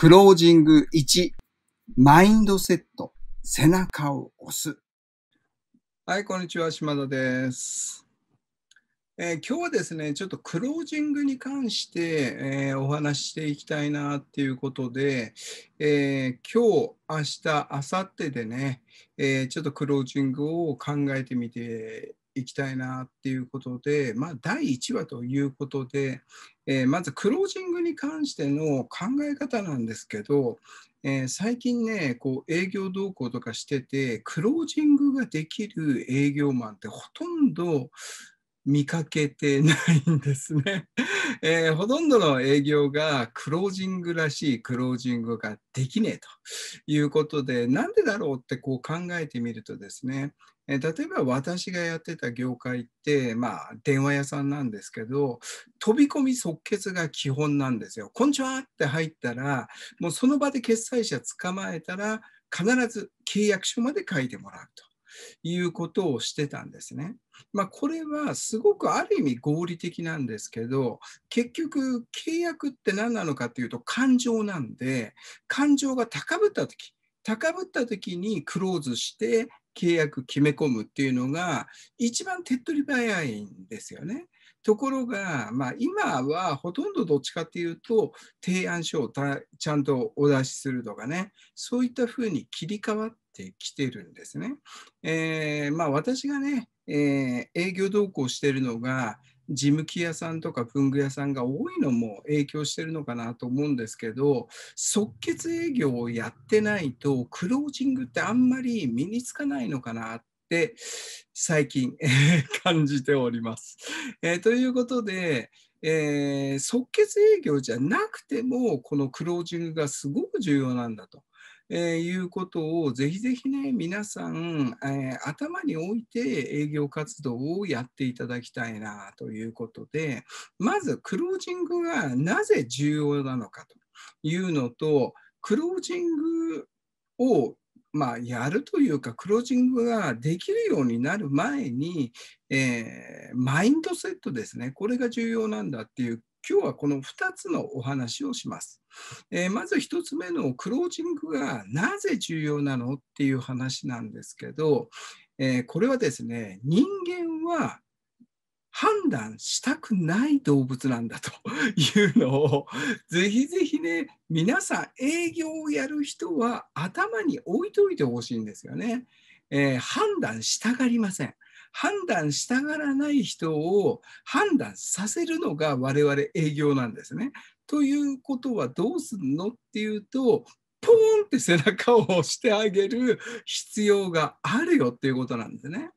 クロージング1、マインドセット、背中を押す。はい、こんにちは、島田です。えー、今日はですね、ちょっとクロージングに関して、えー、お話していきたいなっていうことで、えー、今日、明日、明後日でね、えちょっとクロージングを考えてみていきたいなっていうことで、まあ、第1話ということで、えー、まずクロージングに関しての考え方なんですけど、えー、最近ねこう営業動向とかしててクロージングができる営業マンってほとんど見かけてないんですね。えー、ほとんどの営業がクロージングらしいクロージングができねえということで、なんでだろうってこう考えてみるとですね、えー、例えば私がやってた業界って、まあ、電話屋さんなんですけど、飛び込み即決が基本なんですよ。こんにちはって入ったら、もうその場で決済者捕まえたら、必ず契約書まで書いてもらうと。いうことをしてたんですね。まあ、これはすごくある意味合理的なんですけど結局契約って何なのかっていうと感情なんで感情が高ぶった時高ぶった時にクローズして契約決め込むっていうのが一番手っ取り早いんですよね。ところが、まあ、今はほとんどどっちかっていうと提案書をちゃんとお出しするとかねそういったふうに切り替わってきてるんですね。えー、まあ、私がね、えー、営業同行してるのが事務機屋さんとか文具屋さんが多いのも影響してるのかなと思うんですけど即決営業をやってないとクロージングってあんまり身につかないのかなって最近感じております。えー、ということで、えー、即決営業じゃなくてもこのクロージングがすごく重要なんだと。えー、いうことをぜひぜひね皆さん、えー、頭に置いて営業活動をやっていただきたいなということでまずクロージングがなぜ重要なのかというのとクロージングをまあ、やるというか、クロージングができるようになる前に、えー、マインドセットですね、これが重要なんだっていう今日はこの2つのお話をします。えー、まず1つ目のクロージングがなぜ重要なのっていう話なんですけど、えー、これはですね、人間は判断したくない動物なんだと いうのをぜひぜひね皆さん営業をやる人は頭に置いといてほしいんですよね、えー、判断したがりません判断したがらない人を判断させるのが我々営業なんですね。ということはどうすんのっていうとポーンって背中を押してあげる必要があるよっていうことなんですね。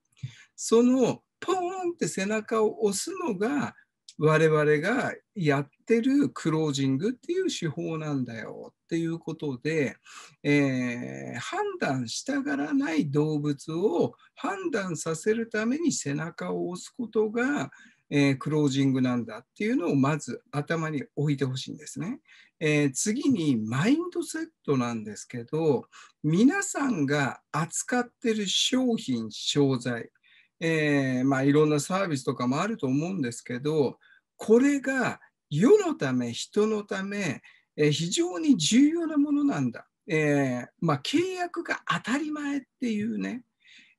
そのポーンって背中を押すのが我々がやってるクロージングっていう手法なんだよっていうことで、えー、判断したがらない動物を判断させるために背中を押すことが、えー、クロージングなんだっていうのをまず頭に置いてほしいんですね。えー、次にマインドセットなんですけど皆さんが扱ってる商品商材えー、まあ、いろんなサービスとかもあると思うんですけどこれが世のため人のため、えー、非常に重要なものなんだ、えー、まあ、契約が当たり前っていうね、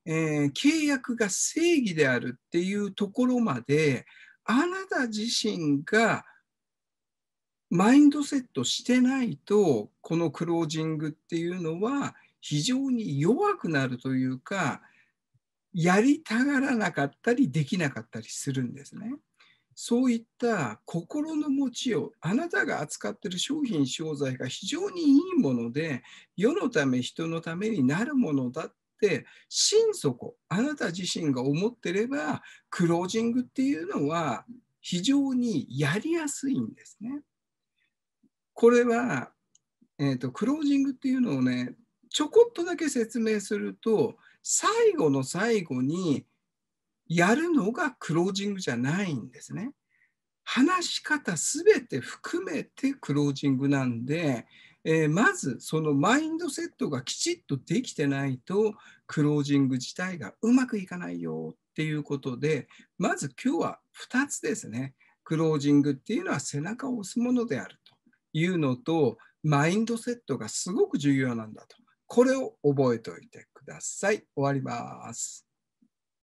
え契約が正義であるっていうところまであなた自身がマインドセットしてないとこのクロージングっていうのは非常に弱くなるというか、やりたがらなかったりできなかったりするんですね。そういった心の持ちをあなたが扱っている商品商材が非常にいいもので世のため人のためになるものだって心底あなた自身が思ってればクロージングっていうのは非常にやりやすいんですね。これは、えーと、とクロージングっていうのをねちょこっとだけ説明すると最後の最後にやるのがクロージングじゃないんですね。話し方すべて含めてクロージングなんで、えー、まずそのマインドセットがきちっとできてないとクロージング自体がうまくいかないよっていうことでまず今日は2つですねクロージングっていうのは背中を押すものであるというのとマインドセットがすごく重要なんだとこれを覚えておいてください。終わります。